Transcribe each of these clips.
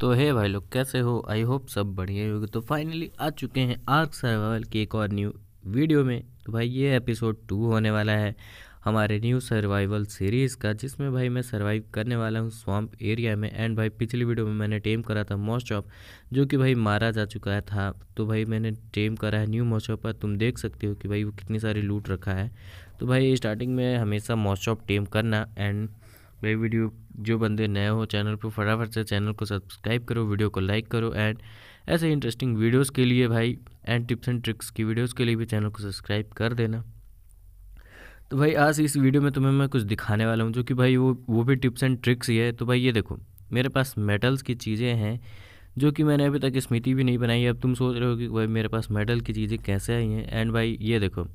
तो है भाई लोग कैसे हो आई होप सब बढ़िया होगी तो फाइनली आ चुके हैं आर्क सर्वाइवल की एक और न्यू वीडियो में तो भाई ये एपिसोड टू होने वाला है हमारे न्यू सर्वाइवल सीरीज़ का जिसमें भाई मैं सर्वाइव करने वाला हूँ स्वाम्प एरिया में एंड भाई पिछली वीडियो में मैंने टेम करा था मॉस्चॉप जो कि भाई मारा जा चुका था तो भाई मैंने टेम करा है न्यू मॉस्चॉप पर तुम देख सकते हो कि भाई वो कितनी सारी लूट रखा है तो भाई स्टार्टिंग में हमेशा मॉस्चॉप टेम करना एंड वही वीडियो जो बंदे नए हो चैनल पर फटाफट से चैनल को सब्सक्राइब करो वीडियो को लाइक करो एंड ऐसे इंटरेस्टिंग वीडियोस के लिए भाई एंड टिप्स एंड ट्रिक्स की वीडियोस के लिए भी चैनल को सब्सक्राइब कर देना तो भाई आज इस वीडियो में तुम्हें मैं कुछ दिखाने वाला हूँ जो कि भाई वो वो भी टिप्स एंड ट्रिक्स ही है तो भाई ये देखो मेरे पास मेटल्स की चीज़ें हैं जो कि मैंने अभी तक स्मृति भी नहीं बनाई है अब तुम सोच रहे हो कि भाई मेरे पास मेटल की चीज़ें कैसे आई हैं एंड भाई ये देखो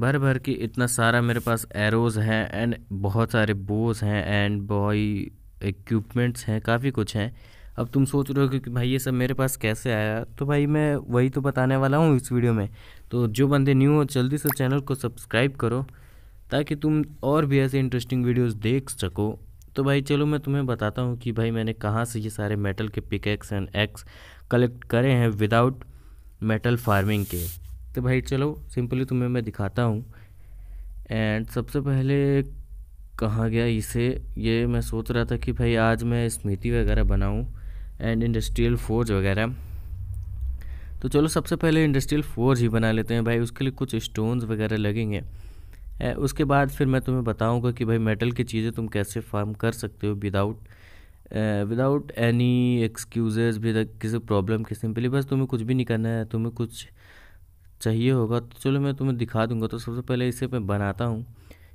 भर भर के इतना सारा मेरे पास एरोज़ हैं एंड बहुत सारे बोज हैं एंड बॉय इक्विपमेंट्स हैं काफ़ी कुछ हैं अब तुम सोच रहे हो कि भाई ये सब मेरे पास कैसे आया तो भाई मैं वही तो बताने वाला हूँ इस वीडियो में तो जो बंदे न्यू हो जल्दी से चैनल को सब्सक्राइब करो ताकि तुम और भी ऐसे इंटरेस्टिंग वीडियोस देख सको तो भाई चलो मैं तुम्हें बताता हूँ कि भाई मैंने कहाँ से ये सारे मेटल के पिक एंड एक्स कलेक्ट करे हैं विदाउट मेटल फार्मिंग के तो भाई चलो सिंपली तुम्हें मैं दिखाता हूँ एंड सबसे पहले कहाँ गया इसे ये मैं सोच रहा था कि भाई आज मैं स्मृति वगैरह बनाऊँ एंड इंडस्ट्रियल फोर्ज वगैरह तो चलो सबसे पहले इंडस्ट्रियल फोर्ज ही बना लेते हैं भाई उसके लिए कुछ स्टोन्स वगैरह लगेंगे उसके बाद फिर मैं तुम्हें बताऊंगा कि भाई मेटल की चीज़ें तुम कैसे फार्म कर सकते हो विदाउट विदाउट एनी एक्सक्यूजेज भी किसी प्रॉब्लम के सिंपली बस तुम्हें कुछ भी नहीं करना है तुम्हें कुछ चाहिए होगा तो चलो मैं तुम्हें दिखा दूंगा तो सबसे पहले इसे मैं बनाता हूँ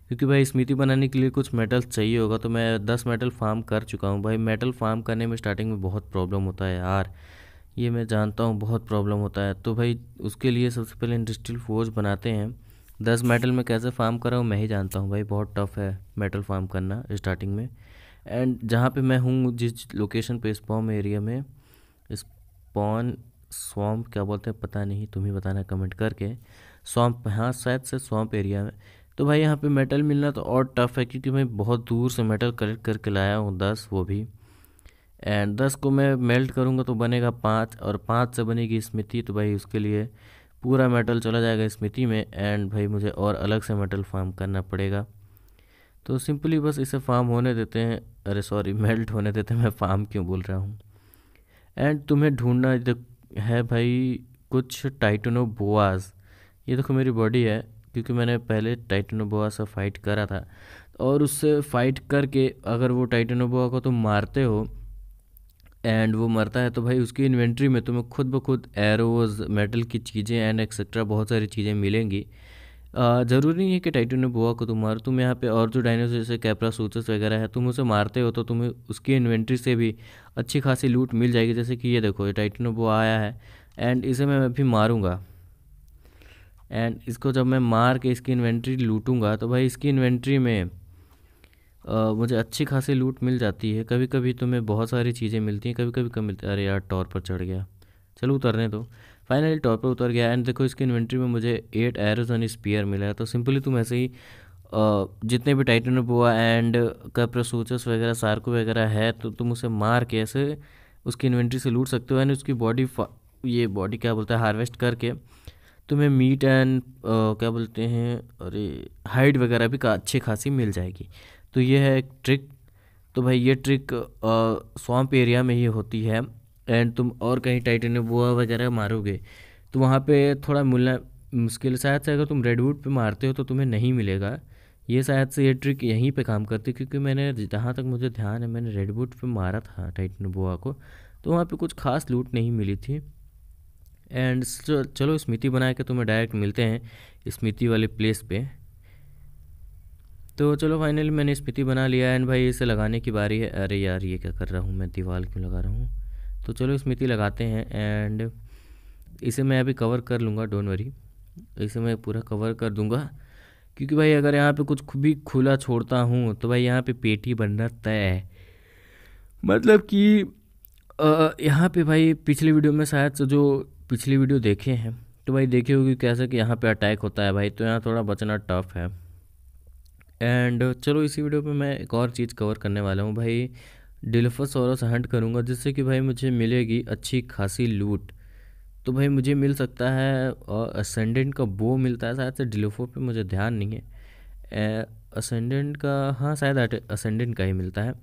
क्योंकि भाई स्मृति बनाने के लिए कुछ मेटल्स चाहिए होगा तो मैं दस मेटल फार्म कर चुका हूँ भाई मेटल फार्म करने में स्टार्टिंग में बहुत प्रॉब्लम होता है यार ये मैं जानता हूँ बहुत प्रॉब्लम होता है तो भाई उसके लिए सबसे पहले इंडस्ट्रियल फोर्स बनाते हैं दस मेटल में कैसे फार्म करा हूँ मैं ही जानता हूँ भाई बहुत टफ है मेटल फार्म करना स्टार्टिंग में एंड जहाँ पे मैं हूँ जिस लोकेशन पे स्पॉम एरिया में स्पॉन सौम्प क्या बोलते हैं पता नहीं तुम ही बताना कमेंट करके सौम्प हाँ शायद से सौम्प एरिया में तो भाई यहाँ पे मेटल मिलना तो और टफ है क्योंकि मैं बहुत दूर से मेटल कलेक्ट करके लाया हूँ दस वो भी एंड दस को मैं मेल्ट करूँगा तो बनेगा पाँच और पाँच से बनेगी स्मृति तो भाई उसके लिए पूरा मेटल चला जाएगा स्मृति में एंड भाई मुझे और अलग से मेटल फार्म करना पड़ेगा तो सिंपली बस इसे फार्म होने देते हैं अरे सॉरी मेल्ट होने देते हैं मैं फार्म क्यों बोल रहा हूँ एंड तुम्हें ढूंढना है भाई कुछ टाइटनो बोआज ये देखो मेरी बॉडी है क्योंकि मैंने पहले टाइटनो बोआ से फाइट करा था और उससे फाइट करके अगर वो टाइटनो बोआ को तुम मारते हो एंड वो मरता है तो भाई उसकी इन्वेंट्री में तुम्हें खुद ब खुद एरोज मेटल की चीज़ें एंड एक्सेट्रा बहुत सारी चीज़ें मिलेंगी ज़रूरी नहीं है कि बुआ को तुम तो मारो तुम यहाँ पे और जो डायनासोर जैसे कैपरा सूचस वगैरह है तुम उसे मारते हो तो तुम्हें उसकी इन्वेंट्री से भी अच्छी खासी लूट मिल जाएगी जैसे कि ये देखो ये बोआ आया है एंड इसे मैं अभी मारूँगा एंड इसको जब मैं मार के इसकी इन्वेंट्री लूटूंगा तो भाई इसकी इन्वेंट्री में आ, मुझे अच्छी खासी लूट मिल जाती है कभी कभी तुम्हें बहुत सारी चीज़ें मिलती हैं कभी कभी कम मिलती अरे यार टॉर पर चढ़ गया चलो उतरने दो तो। फाइनली टॉप पर उतर गया एंड देखो इसकी इन्वेंट्री में मुझे एट एरोज एंड स्पीयर मिला है तो सिंपली तुम ऐसे ही जितने भी टाइटन बोआ एंड कप्र सूचस वगैरह सार्को वगैरह है तो तुम उसे मार के ऐसे उसकी इन्वेंट्री से लूट सकते हो एंड उसकी बॉडी ये बॉडी क्या बोलते हैं हार्वेस्ट करके तुम्हें मीट एंड क्या बोलते हैं अरे हाइट वगैरह भी का अच्छी खासी मिल जाएगी तो ये है एक ट्रिक तो भाई ये ट्रिक स्वाम्प एरिया में ही होती है एंड तुम और कहीं टाइटेनियम बोआ वगैरह मारोगे तो वहाँ पे थोड़ा मिलना मुश्किल शायद से अगर तुम रेडवुड पे मारते हो तो तुम्हें नहीं मिलेगा ये शायद से ये ट्रिक यहीं पे काम करती है क्योंकि मैंने जहाँ तक मुझे ध्यान है मैंने रेडवुड पे मारा था टाइटन बोआ को तो वहाँ पे कुछ खास लूट नहीं मिली थी एंड चलो स्मृति बना के तुम्हें डायरेक्ट मिलते हैं स्मृति वाले प्लेस पे तो चलो फाइनली मैंने स्मृति बना लिया एंड भाई इसे लगाने की बारी है अरे यार ये क्या कर रहा हूँ मैं दीवार क्यों लगा रहा हूँ तो चलो स्मृति लगाते हैं एंड इसे मैं अभी कवर कर लूँगा डोंट वरी इसे मैं पूरा कवर कर दूँगा क्योंकि भाई अगर यहाँ पे कुछ भी खुला छोड़ता हूँ तो भाई यहाँ पे पेटी बनना तय है मतलब कि यहाँ पे भाई पिछले वीडियो में शायद जो पिछली वीडियो देखे हैं तो भाई देखे होगी कैसे कि यहाँ पे अटैक होता है भाई तो यहाँ थोड़ा बचना टफ है एंड चलो इसी वीडियो पे मैं एक और चीज़ कवर करने वाला हूँ भाई डिल्फोसोरस हंट करूँगा जिससे कि भाई मुझे मिलेगी अच्छी खासी लूट तो भाई मुझे मिल सकता है और असेंडेंट का बो मिलता है शायद से डिलोफो पे मुझे ध्यान नहीं है असेंडेंट का हाँ शायद असेंडेंट का ही मिलता है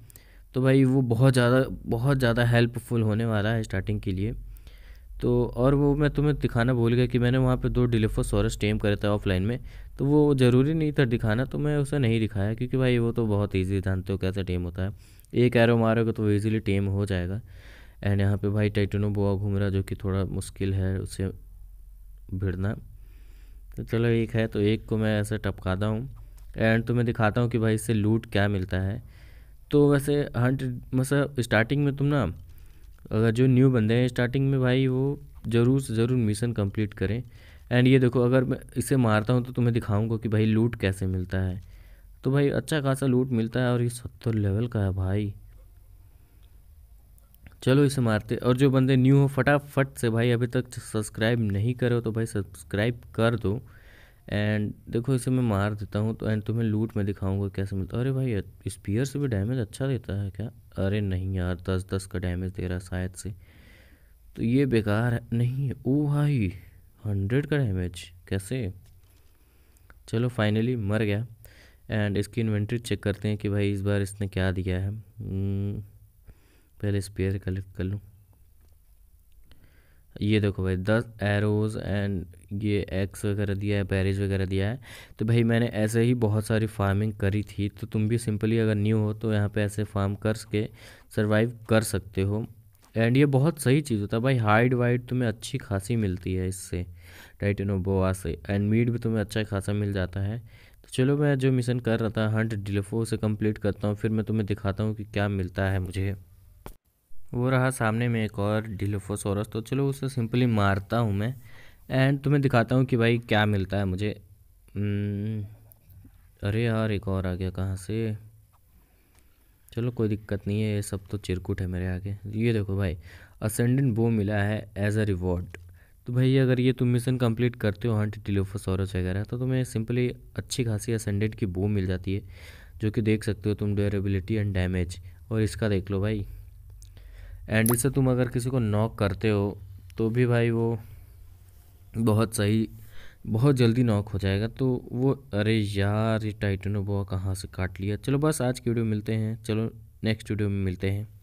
तो भाई वो बहुत ज़्यादा बहुत ज़्यादा हेल्पफुल होने वाला है स्टार्टिंग के लिए तो और वो मैं तुम्हें दिखाना भूल गया कि मैंने वहाँ पे दो सोरस टेम करे थे ऑफलाइन में तो वो ज़रूरी नहीं था दिखाना तो मैं उसे नहीं दिखाया क्योंकि भाई वो तो बहुत ईजी जानते हो कैसे टेम होता है एक एरो मारोगे तो वो ईज़िली टेम हो जाएगा एंड यहाँ पे भाई टाइटनो बोआ घूम रहा जो कि थोड़ा मुश्किल है उसे भिड़ना तो चलो एक है तो एक को मैं ऐसे टपकाता हूँ एंड तो मैं दिखाता हूँ कि भाई इससे लूट क्या मिलता है तो वैसे हंट मतलब स्टार्टिंग में तुम ना अगर जो न्यू बंदे हैं स्टार्टिंग में भाई वो ज़रूर से ज़रूर मिशन कंप्लीट करें एंड ये देखो अगर मैं इसे मारता हूँ तो तुम्हें दिखाऊँगा कि भाई लूट कैसे मिलता है तो भाई अच्छा खासा लूट मिलता है और ये सत्तर लेवल का है भाई चलो इसे मारते और जो बंदे न्यू हो फटाफट से भाई अभी तक सब्सक्राइब नहीं करो तो भाई सब्सक्राइब कर दो एंड देखो इसे मैं मार देता हूँ तो एंड तुम्हें लूट में दिखाऊंगा कैसे मिलता है अरे भाई स्पीयर से भी डैमेज अच्छा देता है क्या अरे नहीं यार दस दस का डैमेज दे रहा शायद से तो ये बेकार है नहीं ओ भाई हंड्रेड का डैमेज कैसे चलो फाइनली मर गया एंड इसकी इन्वेंट्री चेक करते हैं कि भाई इस बार इसने क्या दिया है hmm, पहले स्पेयर कलेक्ट कर लूँ ये देखो भाई दस एरोज़ एंड ये एक्स वगैरह दिया है पैरिज वगैरह दिया है तो भाई मैंने ऐसे ही बहुत सारी फार्मिंग करी थी तो तुम भी सिंपली अगर न्यू हो तो यहाँ पे ऐसे फार्म कर सके सर्वाइव कर सकते हो एंड ये बहुत सही चीज़ होता है भाई हाइड वाइड तुम्हें अच्छी खासी मिलती है इससे टाइटनोबोआ से एंड मीट भी तुम्हें अच्छा खासा मिल जाता है चलो मैं जो मिशन कर रहा था हंट डिलेफो से कंप्लीट करता हूँ फिर मैं तुम्हें दिखाता हूँ कि क्या मिलता है मुझे वो रहा सामने में एक और डिलेफोसोरस तो चलो उसे सिंपली मारता हूँ मैं एंड तुम्हें दिखाता हूँ कि भाई क्या मिलता है मुझे hmm, अरे यार एक और आ गया कहाँ से चलो कोई दिक्कत नहीं है ये सब तो चिरकुट है मेरे आगे ये देखो भाई असेंडेंट बो मिला है एज अ रिवॉर्ड तो भाई अगर ये तुम मिशन कंप्लीट करते हो हंट डिलोफोसोरस वगैरह तो तुम्हें सिंपली अच्छी खासी असेंडेड की बो मिल जाती है जो कि देख सकते हो तुम ड्यूरेबिलिटी एंड डैमेज और इसका देख लो भाई एंड इससे तुम अगर किसी को नॉक करते हो तो भी भाई वो बहुत सही बहुत जल्दी नॉक हो जाएगा तो वो अरे यार ये टाइटनो बोआ कहाँ से काट लिया चलो बस आज की वीडियो मिलते हैं चलो नेक्स्ट वीडियो में मिलते हैं